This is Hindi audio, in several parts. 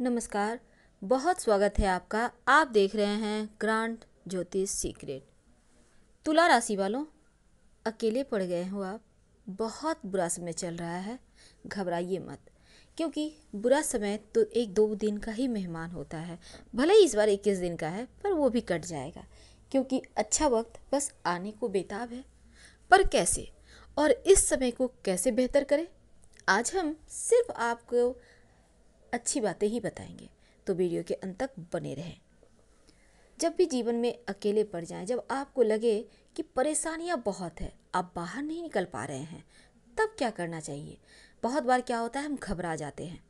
नमस्कार बहुत स्वागत है आपका आप देख रहे हैं ग्रांड ज्योतिष सीक्रेट तुला राशि वालों अकेले पड़ गए हो आप बहुत बुरा समय चल रहा है घबराइए मत क्योंकि बुरा समय तो एक दो दिन का ही मेहमान होता है भले ही इस बार इक्कीस दिन का है पर वो भी कट जाएगा क्योंकि अच्छा वक्त बस आने को बेताब है पर कैसे और इस समय को कैसे बेहतर करें आज हम सिर्फ आपको अच्छी बातें ही बताएंगे तो वीडियो के अंत तक बने रहें जब भी जीवन में अकेले पड़ जाएं जब आपको लगे कि परेशानियां बहुत है आप बाहर नहीं निकल पा रहे हैं तब क्या करना चाहिए बहुत बार क्या होता है हम घबरा जाते हैं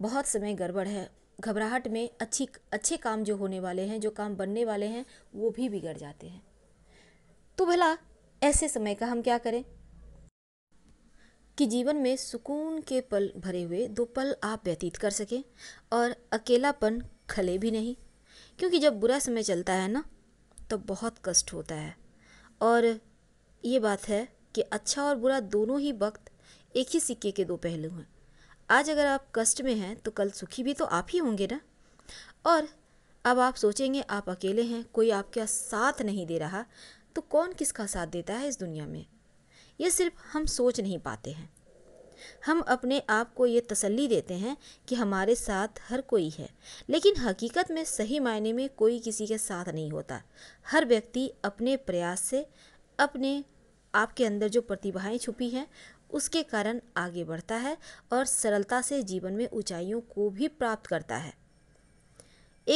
बहुत समय गड़बड़ है घबराहट में अच्छी अच्छे काम जो होने वाले हैं जो काम बनने वाले हैं वो भी बिगड़ जाते हैं तो भला ऐसे समय का हम क्या करें कि जीवन में सुकून के पल भरे हुए दो पल आप व्यतीत कर सकें और अकेलापन खले भी नहीं क्योंकि जब बुरा समय चलता है ना तो बहुत कष्ट होता है और ये बात है कि अच्छा और बुरा दोनों ही वक्त एक ही सिक्के के दो पहलू हैं आज अगर आप कष्ट में हैं तो कल सुखी भी तो आप ही होंगे ना और अब आप सोचेंगे आप अकेले हैं कोई आपका साथ नहीं दे रहा तो कौन किसका साथ देता है इस दुनिया में ये सिर्फ हम सोच नहीं पाते हैं हम अपने आप को ये तसल्ली देते हैं कि हमारे साथ हर कोई है लेकिन हकीकत में सही मायने में कोई किसी के साथ नहीं होता हर व्यक्ति अपने प्रयास से अपने आपके अंदर जो प्रतिभाएं छुपी हैं उसके कारण आगे बढ़ता है और सरलता से जीवन में ऊंचाइयों को भी प्राप्त करता है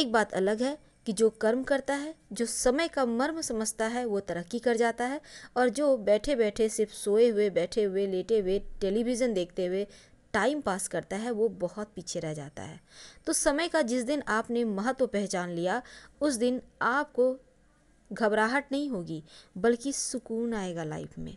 एक बात अलग है कि जो कर्म करता है जो समय का मर्म समझता है वो तरक्की कर जाता है और जो बैठे बैठे सिर्फ सोए हुए बैठे हुए लेटे हुए टेलीविज़न देखते हुए टाइम पास करता है वो बहुत पीछे रह जाता है तो समय का जिस दिन आपने महत्व पहचान लिया उस दिन आपको घबराहट नहीं होगी बल्कि सुकून आएगा लाइफ में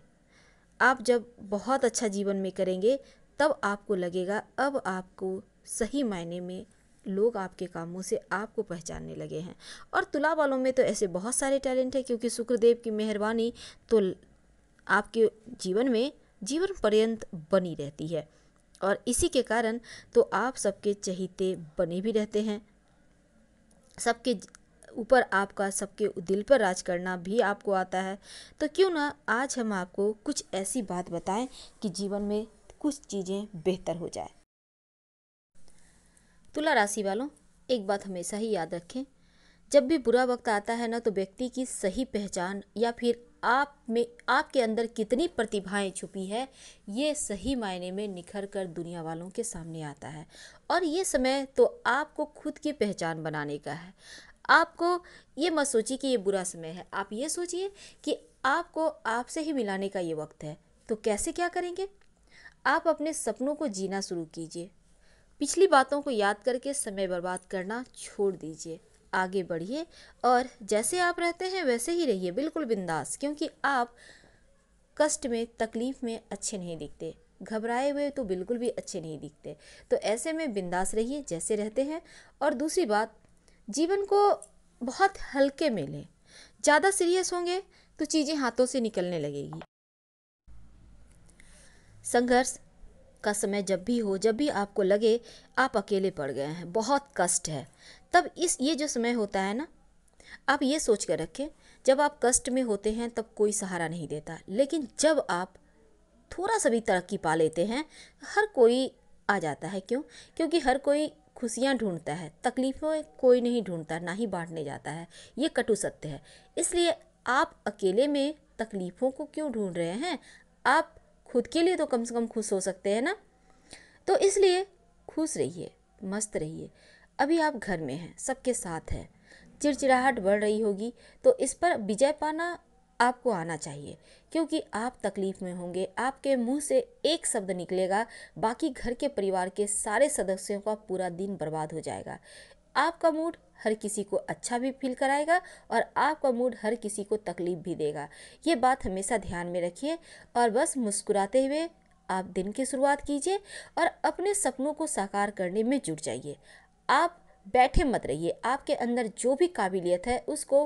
आप जब बहुत अच्छा जीवन में करेंगे तब आपको लगेगा अब आपको सही मायने में लोग आपके कामों से आपको पहचानने लगे हैं और तुला वालों में तो ऐसे बहुत सारे टैलेंट हैं क्योंकि शुक्रदेव की मेहरबानी तो आपके जीवन में जीवन पर्यंत बनी रहती है और इसी के कारण तो आप सबके चहीते बने भी रहते हैं सबके ऊपर आपका सबके दिल पर राज करना भी आपको आता है तो क्यों ना आज हम आपको कुछ ऐसी बात बताएं कि जीवन में कुछ चीज़ें बेहतर हो जाए तुला राशि वालों एक बात हमेशा ही याद रखें जब भी बुरा वक्त आता है ना तो व्यक्ति की सही पहचान या फिर आप में आपके अंदर कितनी प्रतिभाएं छुपी है ये सही मायने में निखर कर दुनिया वालों के सामने आता है और ये समय तो आपको खुद की पहचान बनाने का है आपको ये मत सोचिए कि ये बुरा समय है आप ये सोचिए कि आपको आपसे ही मिलाने का ये वक्त है तो कैसे क्या करेंगे आप अपने सपनों को जीना शुरू कीजिए पिछली बातों को याद करके समय बर्बाद करना छोड़ दीजिए आगे बढ़िए और जैसे आप रहते हैं वैसे ही रहिए बिल्कुल बिंदास क्योंकि आप कष्ट में तकलीफ़ में अच्छे नहीं दिखते घबराए हुए तो बिल्कुल भी अच्छे नहीं दिखते तो ऐसे में बिंदास रहिए जैसे रहते हैं और दूसरी बात जीवन को बहुत हल्के में लें ज़्यादा सीरियस होंगे तो चीज़ें हाथों से निकलने लगेगी संघर्ष का समय जब भी हो जब भी आपको लगे आप अकेले पड़ गए हैं बहुत कष्ट है तब इस ये जो समय होता है ना आप ये सोच कर रखें जब आप कष्ट में होते हैं तब कोई सहारा नहीं देता लेकिन जब आप थोड़ा सा भी तरक्की पा लेते हैं हर कोई आ जाता है क्यों क्योंकि हर कोई खुशियाँ ढूंढता है तकलीफ़ों कोई नहीं ढूंढता ना ही बांटने जाता है ये कटु सत्य है इसलिए आप अकेले में तकलीफ़ों को क्यों ढूंढ रहे हैं आप खुद के लिए तो कम से कम खुश हो सकते हैं ना तो इसलिए खुश रहिए मस्त रहिए अभी आप घर में हैं सबके साथ हैं चिड़चिड़ाहट बढ़ रही होगी तो इस पर विजय पाना आपको आना चाहिए क्योंकि आप तकलीफ़ में होंगे आपके मुंह से एक शब्द निकलेगा बाकी घर के परिवार के सारे सदस्यों का पूरा दिन बर्बाद हो जाएगा आपका मूड हर किसी को अच्छा भी फील कराएगा और आपका मूड हर किसी को तकलीफ भी देगा ये बात हमेशा ध्यान में रखिए और बस मुस्कुराते हुए आप दिन की शुरुआत कीजिए और अपने सपनों को साकार करने में जुट जाइए आप बैठे मत रहिए आपके अंदर जो भी काबिलियत है उसको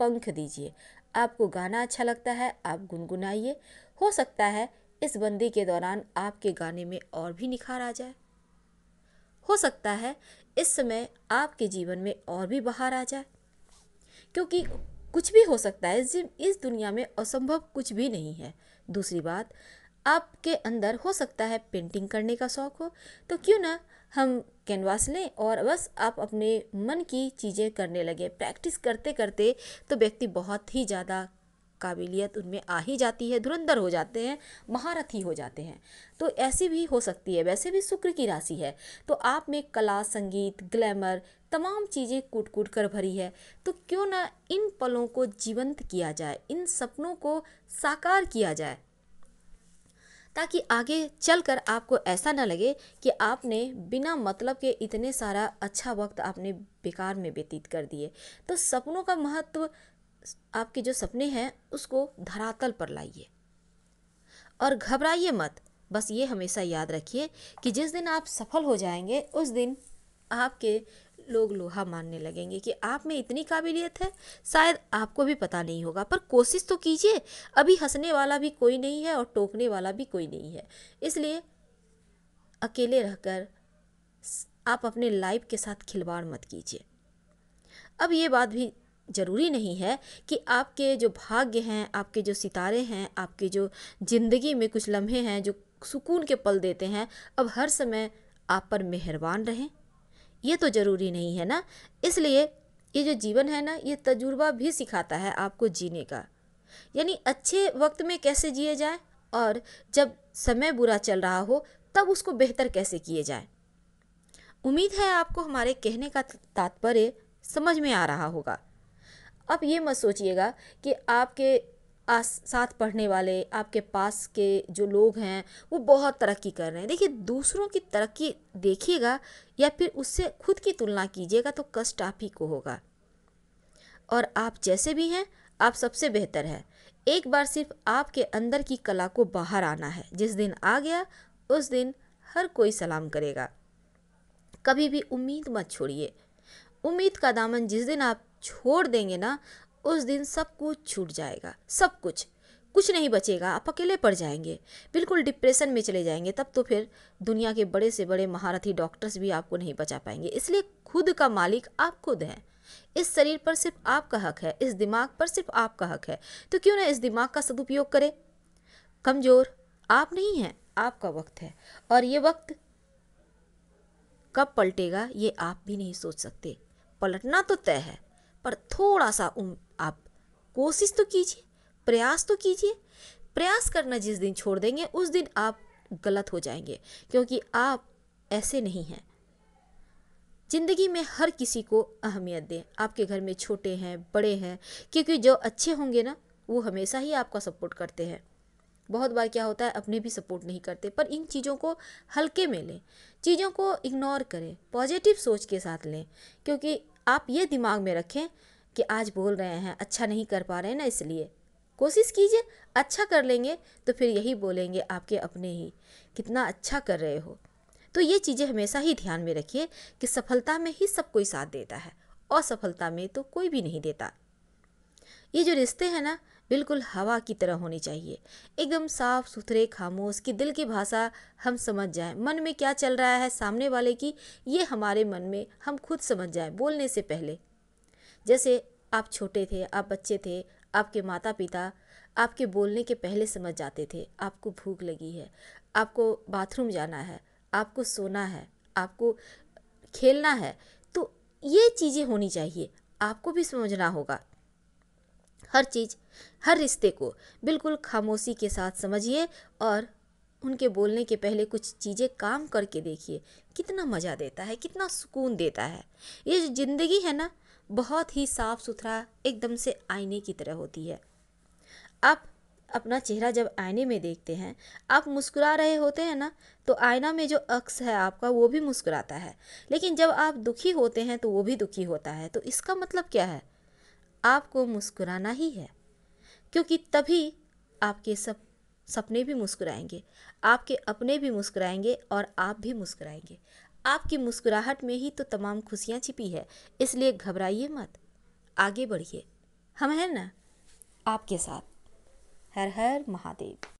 पंख दीजिए आपको गाना अच्छा लगता है आप गुनगुनाइए हो सकता है इस बंदी के दौरान आपके गाने में और भी निखार आ जाए हो सकता है इस समय आपके जीवन में और भी बाहर आ जाए क्योंकि कुछ भी हो सकता है इस दुनिया में असंभव कुछ भी नहीं है दूसरी बात आपके अंदर हो सकता है पेंटिंग करने का शौक़ हो तो क्यों ना हम कैनवास लें और बस आप अपने मन की चीज़ें करने लगे प्रैक्टिस करते करते तो व्यक्ति बहुत ही ज़्यादा काबिलियत उनमें आ ही जाती है धुरंधर हो जाते हैं महारथी हो जाते हैं तो ऐसी भी हो सकती है वैसे भी शुक्र की राशि है तो आप में कला संगीत ग्लैमर तमाम चीज़ें कूट कूट कर भरी है तो क्यों ना इन पलों को जीवंत किया जाए इन सपनों को साकार किया जाए ताकि आगे चलकर आपको ऐसा ना लगे कि आपने बिना मतलब के इतने सारा अच्छा वक्त आपने बेकार में व्यतीत कर दिए तो सपनों का महत्व आपके जो सपने हैं उसको धरातल पर लाइए और घबराइए मत बस ये हमेशा याद रखिए कि जिस दिन आप सफल हो जाएंगे उस दिन आपके लोग लोहा मानने लगेंगे कि आप में इतनी काबिलियत है शायद आपको भी पता नहीं होगा पर कोशिश तो कीजिए अभी हंसने वाला भी कोई नहीं है और टोकने वाला भी कोई नहीं है इसलिए अकेले रहकर आप अपने लाइफ के साथ खिलवाड़ मत कीजिए अब ये बात भी ज़रूरी नहीं है कि आपके जो भाग्य हैं आपके जो सितारे हैं आपके जो ज़िंदगी में कुछ लम्हे हैं जो सुकून के पल देते हैं अब हर समय आप पर मेहरबान रहें ये तो ज़रूरी नहीं है ना इसलिए ये जो जीवन है ना ये तजुर्बा भी सिखाता है आपको जीने का यानी अच्छे वक्त में कैसे जिए जाए और जब समय बुरा चल रहा हो तब उसको बेहतर कैसे किए जाए उम्मीद है आपको हमारे कहने का तात्पर्य समझ में आ रहा होगा आप ये मत सोचिएगा कि आपके आस साथ पढ़ने वाले आपके पास के जो लोग हैं वो बहुत तरक्की कर रहे हैं देखिए दूसरों की तरक्की देखिएगा या फिर उससे खुद की तुलना कीजिएगा तो कष्ट आप ही को होगा और आप जैसे भी हैं आप सबसे बेहतर है एक बार सिर्फ आपके अंदर की कला को बाहर आना है जिस दिन आ गया उस दिन हर कोई सलाम करेगा कभी भी उम्मीद मत छोड़िए उम्मीद का दामन जिस दिन आप छोड़ देंगे ना उस दिन सब कुछ छूट जाएगा सब कुछ कुछ नहीं बचेगा आप अकेले पड़ जाएंगे बिल्कुल डिप्रेशन में चले जाएंगे तब तो फिर दुनिया के बड़े से बड़े महारथी डॉक्टर्स भी आपको नहीं बचा पाएंगे इसलिए खुद का मालिक आप खुद हैं इस शरीर पर सिर्फ आपका हक है इस दिमाग पर सिर्फ आपका हक है तो क्यों ना इस दिमाग का सदुपयोग करें कमज़ोर आप नहीं हैं आपका वक्त है और ये वक्त कब पलटेगा ये आप भी नहीं सोच सकते पलटना तो तय है और थोड़ा सा उम आप कोशिश तो कीजिए प्रयास तो कीजिए प्रयास करना जिस दिन छोड़ देंगे उस दिन आप गलत हो जाएंगे क्योंकि आप ऐसे नहीं हैं ज़िंदगी में हर किसी को अहमियत दें आपके घर में छोटे हैं बड़े हैं क्योंकि जो अच्छे होंगे ना वो हमेशा ही आपका सपोर्ट करते हैं बहुत बार क्या होता है अपने भी सपोर्ट नहीं करते पर इन चीज़ों को हल्के में लें चीज़ों को इग्नोर करें पॉजिटिव सोच के साथ लें क्योंकि आप ये दिमाग में रखें कि आज बोल रहे हैं अच्छा नहीं कर पा रहे हैं ना इसलिए कोशिश कीजिए अच्छा कर लेंगे तो फिर यही बोलेंगे आपके अपने ही कितना अच्छा कर रहे हो तो ये चीज़ें हमेशा ही ध्यान में रखिए कि सफलता में ही सब कोई साथ देता है असफलता में तो कोई भी नहीं देता ये जो रिश्ते हैं ना बिल्कुल हवा की तरह होनी चाहिए एकदम साफ सुथरे खामोश कि दिल की भाषा हम समझ जाएं मन में क्या चल रहा है सामने वाले की ये हमारे मन में हम खुद समझ जाएं बोलने से पहले जैसे आप छोटे थे आप बच्चे थे आपके माता पिता आपके बोलने के पहले समझ जाते थे आपको भूख लगी है आपको बाथरूम जाना है आपको सोना है आपको खेलना है तो ये चीज़ें होनी चाहिए आपको भी समझना होगा हर चीज़ हर रिश्ते को बिल्कुल खामोशी के साथ समझिए और उनके बोलने के पहले कुछ चीज़ें काम करके देखिए कितना मज़ा देता है कितना सुकून देता है ये जो ज़िंदगी है ना बहुत ही साफ़ सुथरा एकदम से आईने की तरह होती है आप अपना चेहरा जब आईने में देखते हैं आप मुस्कुरा रहे होते हैं ना तो आईना में जो अक्स है आपका वो भी मुस्कुराता है लेकिन जब आप दुखी होते हैं तो वो भी दुखी होता है तो इसका मतलब क्या है आपको मुस्कुराना ही है क्योंकि तभी आपके सब सपने भी मुस्कुराएंगे आपके अपने भी मुस्कुराएंगे और आप भी मुस्कुराएंगे आपकी मुस्कुराहट में ही तो तमाम खुशियाँ छिपी है इसलिए घबराइए मत आगे बढ़िए हम हैं ना आपके साथ हर हर महादेव